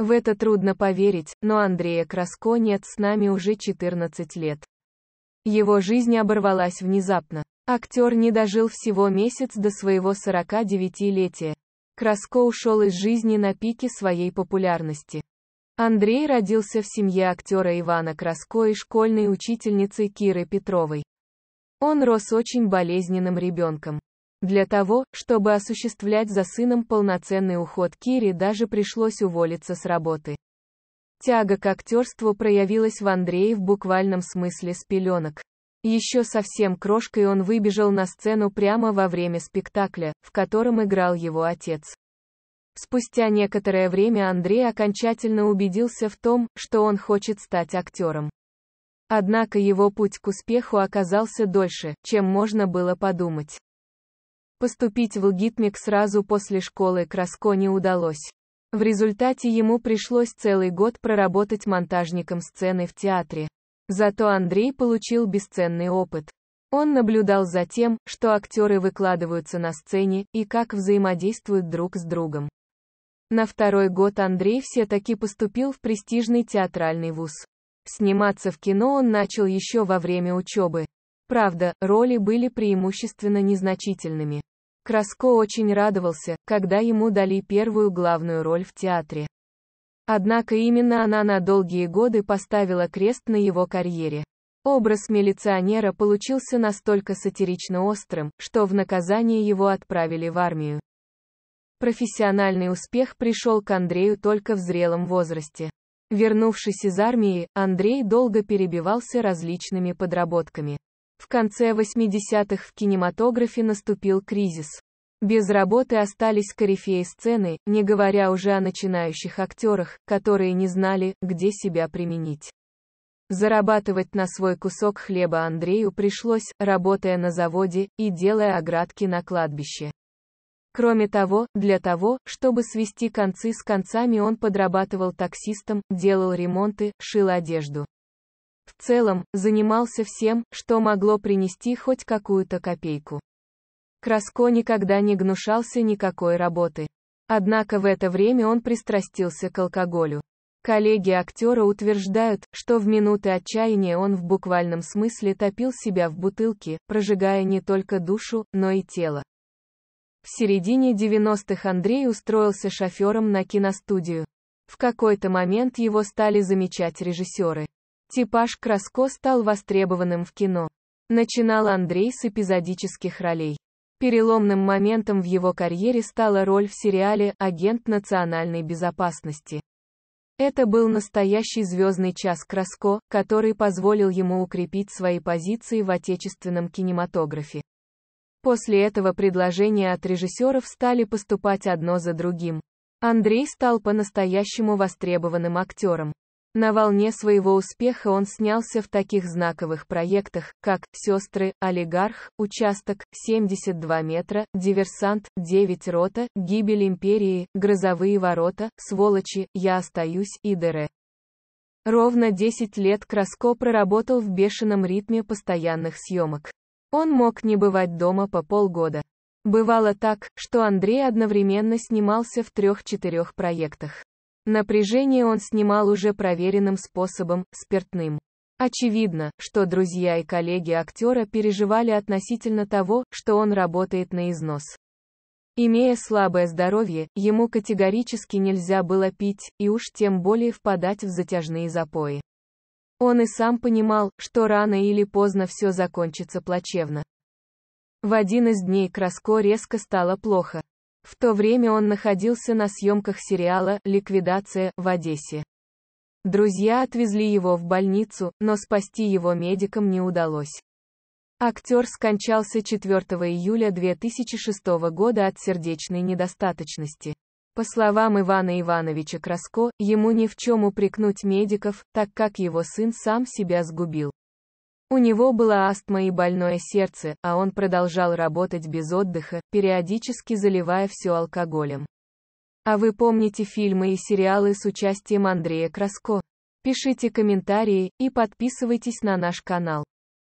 В это трудно поверить, но Андрея Краско нет с нами уже 14 лет. Его жизнь оборвалась внезапно. Актер не дожил всего месяц до своего 49-летия. Краско ушел из жизни на пике своей популярности. Андрей родился в семье актера Ивана Краско и школьной учительницы Киры Петровой. Он рос очень болезненным ребенком. Для того, чтобы осуществлять за сыном полноценный уход Кире даже пришлось уволиться с работы. Тяга к актерству проявилась в Андрее в буквальном смысле с пеленок. Еще совсем крошкой он выбежал на сцену прямо во время спектакля, в котором играл его отец. Спустя некоторое время Андрей окончательно убедился в том, что он хочет стать актером. Однако его путь к успеху оказался дольше, чем можно было подумать. Поступить в ЛГИТМИК сразу после школы Краско не удалось. В результате ему пришлось целый год проработать монтажником сцены в театре. Зато Андрей получил бесценный опыт. Он наблюдал за тем, что актеры выкладываются на сцене, и как взаимодействуют друг с другом. На второй год Андрей все-таки поступил в престижный театральный вуз. Сниматься в кино он начал еще во время учебы. Правда, роли были преимущественно незначительными. Краско очень радовался, когда ему дали первую главную роль в театре. Однако именно она на долгие годы поставила крест на его карьере. Образ милиционера получился настолько сатирично острым, что в наказание его отправили в армию. Профессиональный успех пришел к Андрею только в зрелом возрасте. Вернувшись из армии, Андрей долго перебивался различными подработками. В конце 80-х в кинематографе наступил кризис. Без работы остались корифеи сцены, не говоря уже о начинающих актерах, которые не знали, где себя применить. Зарабатывать на свой кусок хлеба Андрею пришлось, работая на заводе и делая оградки на кладбище. Кроме того, для того, чтобы свести концы с концами он подрабатывал таксистом, делал ремонты, шил одежду целом, занимался всем, что могло принести хоть какую-то копейку. Краско никогда не гнушался никакой работы. Однако в это время он пристрастился к алкоголю. Коллеги актера утверждают, что в минуты отчаяния он в буквальном смысле топил себя в бутылке, прожигая не только душу, но и тело. В середине 90-х Андрей устроился шофером на киностудию. В какой-то момент его стали замечать режиссеры. Типаж Краско стал востребованным в кино. Начинал Андрей с эпизодических ролей. Переломным моментом в его карьере стала роль в сериале «Агент национальной безопасности». Это был настоящий звездный час Краско, который позволил ему укрепить свои позиции в отечественном кинематографе. После этого предложения от режиссеров стали поступать одно за другим. Андрей стал по-настоящему востребованным актером. На волне своего успеха он снялся в таких знаковых проектах, как «Сестры», «Олигарх», «Участок», «72 метра», «Диверсант», «Девять рота», «Гибель империи», «Грозовые ворота», «Сволочи», «Я остаюсь» и «Дере». Ровно 10 лет Краско проработал в бешеном ритме постоянных съемок. Он мог не бывать дома по полгода. Бывало так, что Андрей одновременно снимался в трех-четырех проектах. Напряжение он снимал уже проверенным способом, спиртным. Очевидно, что друзья и коллеги актера переживали относительно того, что он работает на износ. Имея слабое здоровье, ему категорически нельзя было пить, и уж тем более впадать в затяжные запои. Он и сам понимал, что рано или поздно все закончится плачевно. В один из дней Краско резко стало плохо. В то время он находился на съемках сериала «Ликвидация» в Одессе. Друзья отвезли его в больницу, но спасти его медикам не удалось. Актер скончался 4 июля 2006 года от сердечной недостаточности. По словам Ивана Ивановича Краско, ему ни в чем упрекнуть медиков, так как его сын сам себя сгубил. У него была астма и больное сердце, а он продолжал работать без отдыха, периодически заливая все алкоголем. А вы помните фильмы и сериалы с участием Андрея Краско? Пишите комментарии и подписывайтесь на наш канал.